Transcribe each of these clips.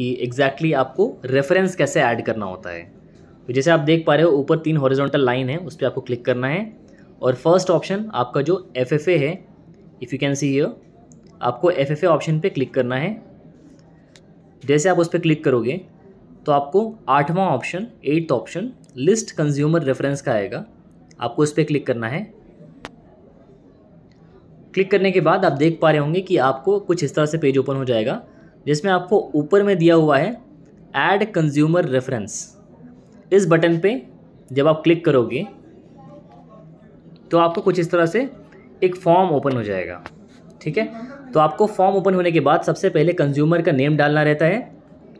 कि exactly exactly आपको reference कैसे ऐड करना होता है तो जैसे आप देख पा रहे हो ऊपर तीन हॉरिजॉन्टल लाइन है उस पर आपको क्लिक करना है और फर्स्ट ऑप्शन आपका जो एफ है if you can see here आपको एफ ऑप्शन पे क्लिक करना है जैसे आप उस पर क्लिक करोगे तो आपको आठवां option eighth option list consumer reference का आएगा आपको उस पर क्लिक करना है क्लिक करने के बाद आप देख पा रहे होंगे कि आपको कुछ इस तरह से पेज ओपन हो जाएगा जिसमें आपको ऊपर में दिया हुआ है ऐड कंज्यूमर रेफरेंस इस बटन पे जब आप क्लिक करोगे तो आपको कुछ इस तरह से एक फॉर्म ओपन हो जाएगा ठीक है तो आपको फॉर्म ओपन होने के बाद सबसे पहले कंज्यूमर का नेम डालना रहता है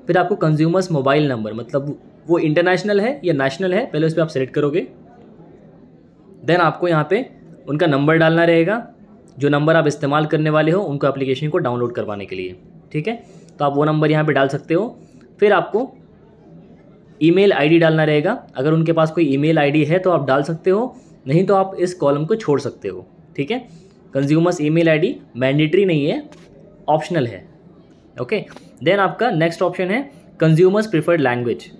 फिर आपको कंज्यूमर्स मोबाइल नंबर मतलब वो इंटरनेशनल है या नेशनल है पहले उस पर आप सेलेक्ट करोगे देन आपको यहाँ पे उनका नंबर डालना रहेगा जो नंबर आप इस्तेमाल करने वाले हो उनको एप्लीकेशन को डाउनलोड करवाने के लिए ठीक है तो आप वो नंबर यहाँ पे डाल सकते हो फिर आपको ईमेल आईडी डालना रहेगा अगर उनके पास कोई ईमेल आईडी है तो आप डाल सकते हो नहीं तो आप इस कॉलम को छोड़ सकते हो ठीक है कंज्यूमर्स ईमेल आईडी मैंडेटरी नहीं है ऑप्शनल है ओके देन आपका नेक्स्ट ऑप्शन है कंज्यूमर्स प्रिफर्ड लैंग्वेज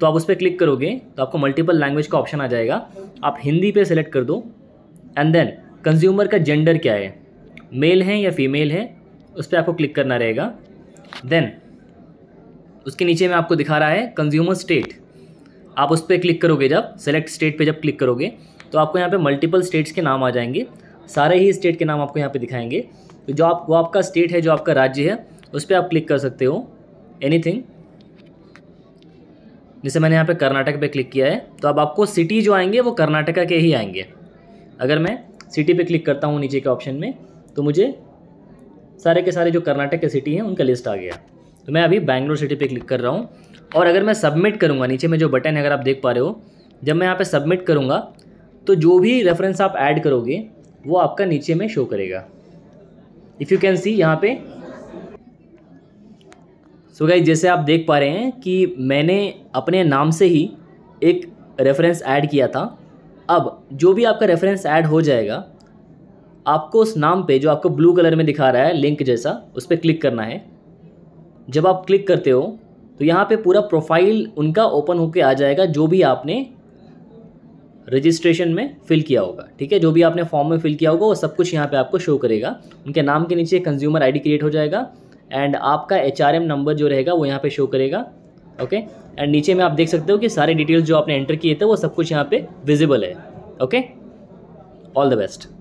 तो आप उस पर क्लिक करोगे तो आपको मल्टीपल लैंग्वेज का ऑप्शन आ जाएगा आप हिंदी पे सेलेक्ट कर दो एंड देन कंज्यूमर का जेंडर क्या है मेल है या फीमेल है उस पर आपको क्लिक करना रहेगा देन उसके नीचे में आपको दिखा रहा है कंज्यूमर स्टेट आप उस पर क्लिक करोगे जब सेलेक्ट स्टेट पे जब क्लिक करोगे तो आपको यहाँ पे मल्टीपल स्टेट्स के नाम आ जाएंगे सारे ही स्टेट के नाम आपको यहाँ पे दिखाएंगे तो जो आप वो आपका स्टेट है जो आपका राज्य है उस पर आप क्लिक कर सकते हो एनीथिंग जैसे मैंने यहाँ पे कर्नाटक पे क्लिक किया है तो अब आपको सिटी जो आएंगे वो कर्नाटका के ही आएंगे अगर मैं सिटी पे क्लिक करता हूँ नीचे के ऑप्शन में तो मुझे सारे के सारे जो कर्नाटक के सिटी हैं उनका लिस्ट आ गया तो मैं अभी बैंगलोर सिटी पे क्लिक कर रहा हूँ और अगर मैं सबमिट करूँगा नीचे में जो बटन है अगर आप देख पा रहे हो जब मैं यहाँ पे सबमिट करूँगा तो जो भी रेफरेंस आप ऐड करोगे वो आपका नीचे में शो करेगा इफ़ यू कैन सी यहाँ पे सो so जैसे आप देख पा रहे हैं कि मैंने अपने नाम से ही एक रेफरेंस ऐड किया था अब जो भी आपका रेफरेंस ऐड हो जाएगा आपको उस नाम पे जो आपको ब्लू कलर में दिखा रहा है लिंक जैसा उस पर क्लिक करना है जब आप क्लिक करते हो तो यहाँ पे पूरा प्रोफाइल उनका ओपन होके आ जाएगा जो भी आपने रजिस्ट्रेशन में फिल किया होगा ठीक है जो भी आपने फॉर्म में फिल किया होगा वो सब कुछ यहाँ पे आपको शो करेगा उनके नाम के नीचे कंज्यूमर आईडी क्रिएट हो जाएगा एंड आपका एचआरएम नंबर जो रहेगा वो यहाँ पे शो करेगा ओके एंड नीचे में आप देख सकते हो कि सारे डिटेल्स जो आपने एंटर किए थे वो सब कुछ यहाँ पे विजिबल है ओके ऑल द बेस्ट